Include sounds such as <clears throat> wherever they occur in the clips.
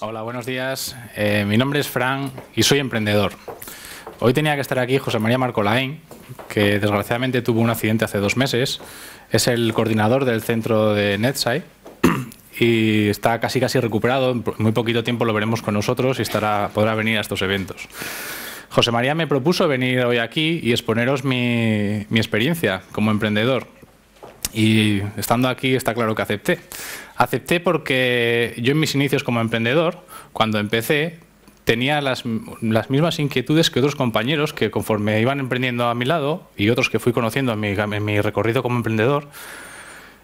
Hola, buenos días. Eh, mi nombre es Fran y soy emprendedor. Hoy tenía que estar aquí José María Marcolain, que desgraciadamente tuvo un accidente hace dos meses. Es el coordinador del centro de NetSide <clears throat> y está casi casi recuperado. En muy poquito tiempo lo veremos con nosotros y podrá venir a estos eventos. José María me propuso venir hoy aquí y exponeros mi experiencia como emprendedor y estando aquí está claro que acepté. Acepté porque yo en mis inicios como emprendedor, cuando empecé, tenía las, mismas inquietudes que otros compañeros que conforme iban emprendiendo a mi lado y otros que fui conociendo en mi, recorrido como emprendedor,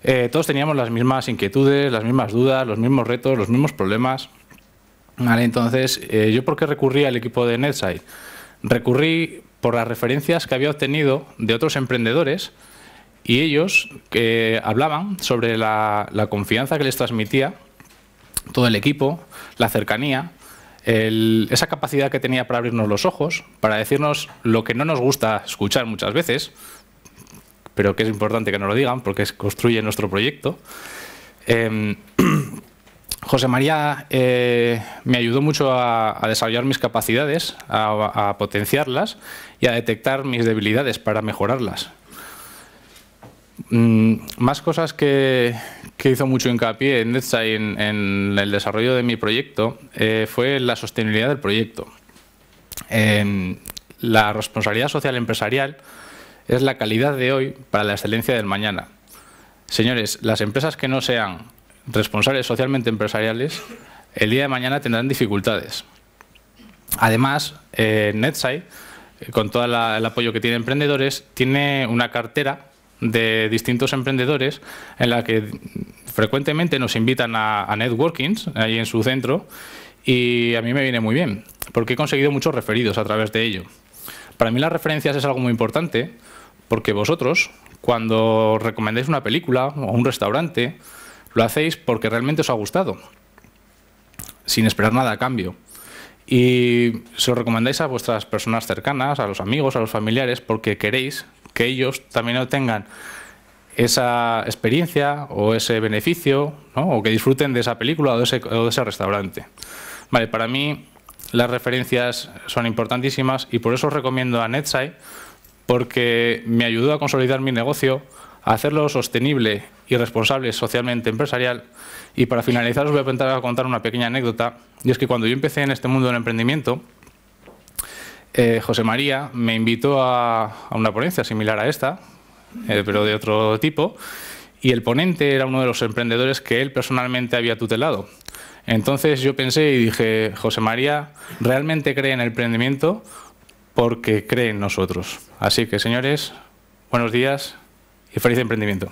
eh, todos teníamos las mismas inquietudes, las mismas dudas, los mismos retos, los mismos problemas. entonces, eh, ¿yo por qué recurrí al equipo de NetSide? Recurrí por las referencias que había obtenido de otros emprendedores y ellos eh, hablaban sobre la, confianza que les transmitía todo el equipo, la cercanía, esa capacidad que tenía para abrirnos los ojos, para decirnos lo que no nos gusta escuchar muchas veces, pero que es importante que nos lo digan porque construye nuestro proyecto. Em, <clears throat> José María eh, me ayudó mucho a, desarrollar mis capacidades, a, a potenciarlas y a detectar mis debilidades para mejorarlas. Mm, más cosas que, hizo mucho hincapié en en, el desarrollo de mi proyecto eh, fue la sostenibilidad del proyecto. Em, la responsabilidad social empresarial es la calidad de hoy para la excelencia del mañana. Señores, las empresas que no sean responsables socialmente empresariales el día de mañana tendrán dificultades. Además, eh, eh con todo el apoyo que tiene emprendedores, tiene una cartera de distintos emprendedores en la que frecuentemente nos invitan a, a networkings ahí en su centro y a mí me viene muy bien porque he conseguido muchos referidos a través de ello. Para mí las referencias es algo muy importante porque vosotros cuando recomendáis una película o un restaurante lo hacéis porque realmente os ha gustado, sin esperar nada a cambio. Y se lo recomendáis a vuestras personas cercanas, a los amigos, a los familiares, porque queréis que ellos también obtengan esa experiencia o ese beneficio, o que disfruten de esa película o de, ese, restaurante. Vale, para mí las referencias son importantísimas y por eso os recomiendo a NetSite porque me ayudó a consolidar mi negocio, a hacerlo sostenible y responsable socialmente empresarial. Y para finalizar os voy a contar una pequeña anécdota, y es que cuando yo empecé en este mundo del emprendimiento, eh, José María me invitó a, una ponencia similar a esta, eh, pero de otro tipo, y el ponente era uno de los emprendedores que él personalmente había tutelado. Entonces yo pensé y dije, José María realmente cree en el emprendimiento porque cree en nosotros. Así que, señores, buenos días y feliz emprendimiento.